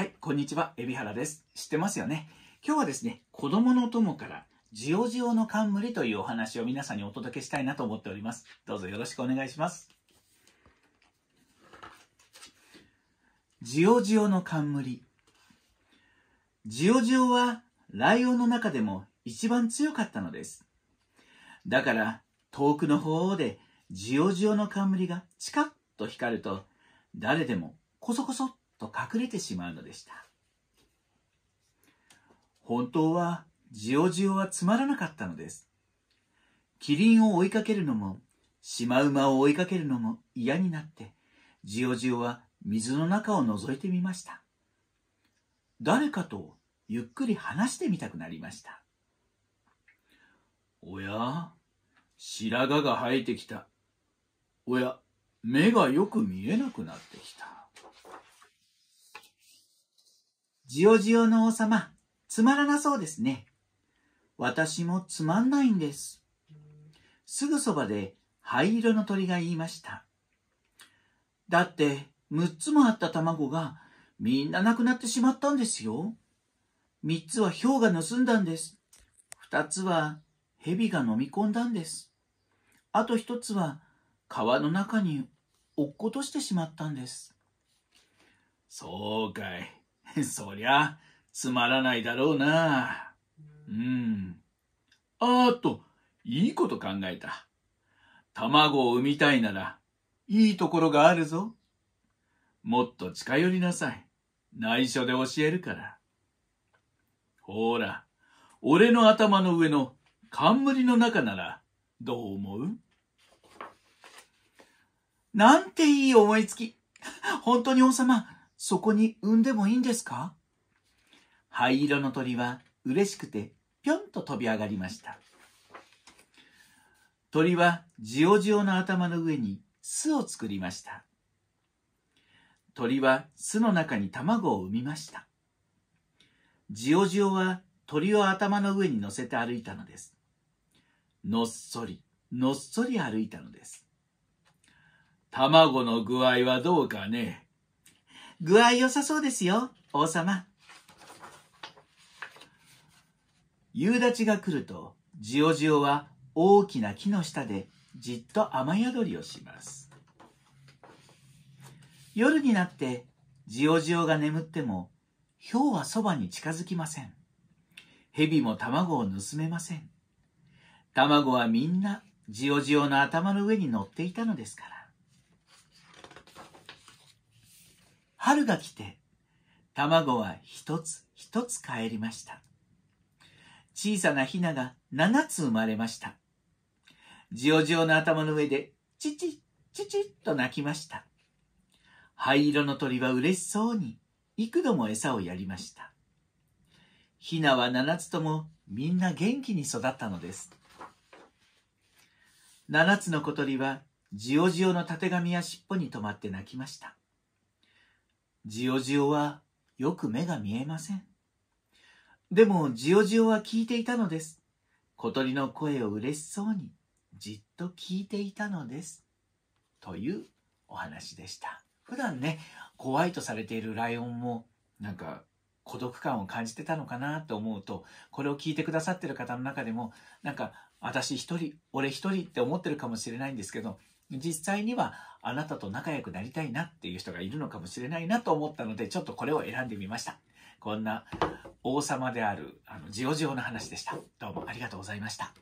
はい、こんにちは、海老原です。知ってますよね今日はですね、子供の友からジオジオの冠というお話を皆さんにお届けしたいなと思っております。どうぞよろしくお願いします。ジオジオの冠。ジオジオはライオンの中でも一番強かったのです。だから遠くの方でジオジオの冠がチカッと光ると誰でもこそこそっと隠れてしまうのでした。本当はジオジオはつまらなかったのです。キリンを追いかけるのも、シマウマを追いかけるのも嫌になって、ジオジオは水の中を覗いてみました。誰かとゆっくり話してみたくなりました。おや、白髪が生えてきた。おや、目がよく見えなくなってきた。ジオジオの王様、つまらなそうですね。私もつまんないんです。すぐそばで灰色の鳥が言いました。だって、6つもあった卵がみんななくなってしまったんですよ。3つは氷が盗んだんです。2つは蛇が飲み込んだんです。あと1つは川の中に落っことしてしまったんです。そうかい。そりゃ、つまらないだろうな。うん。あっと、いいこと考えた。卵を産みたいなら、いいところがあるぞ。もっと近寄りなさい。内緒で教えるから。ほら、俺の頭の上の冠の中なら、どう思うなんていい思いつき。本当に王様、そこに産んでもいいんですか灰色の鳥は嬉しくてぴょんと飛び上がりました。鳥はジオジオの頭の上に巣を作りました。鳥は巣の中に卵を産みました。ジオジオは鳥を頭の上に乗せて歩いたのです。のっそり、のっそり歩いたのです。卵の具合はどうかね具合良さそうですよ、王様。夕立が来ると、ジオジオは大きな木の下でじっと雨宿りをします。夜になってジオジオが眠っても、ヒョウはそばに近づきません。ヘビも卵を盗めません。卵はみんなジオジオの頭の上に乗っていたのですから。春が来て、卵は一つ一つ帰りました。小さなヒナが七つ生まれました。ジオジオの頭の上で、チチチチッと鳴きました。灰色の鳥は嬉しそうに、幾度も餌をやりました。ヒナは七つともみんな元気に育ったのです。七つの小鳥はジオジオのたてがみや尻尾に止まって鳴きました。ジオジオはよく目が見えません。でもジオジオは聞いていたのです。小鳥の声を嬉しそうにじっと聞いていたのです。というお話でした。普段ね、怖いとされているライオンもなんか孤独感を感じてたのかなと思うと、これを聞いてくださってる方の中でもなんか私一人、俺一人って思ってるかもしれないんですけど、実際にはあなたと仲良くなりたいなっていう人がいるのかもしれないなと思ったので、ちょっとこれを選んでみました。こんな王様である、あの、ジオジオの話でした。どうもありがとうございました。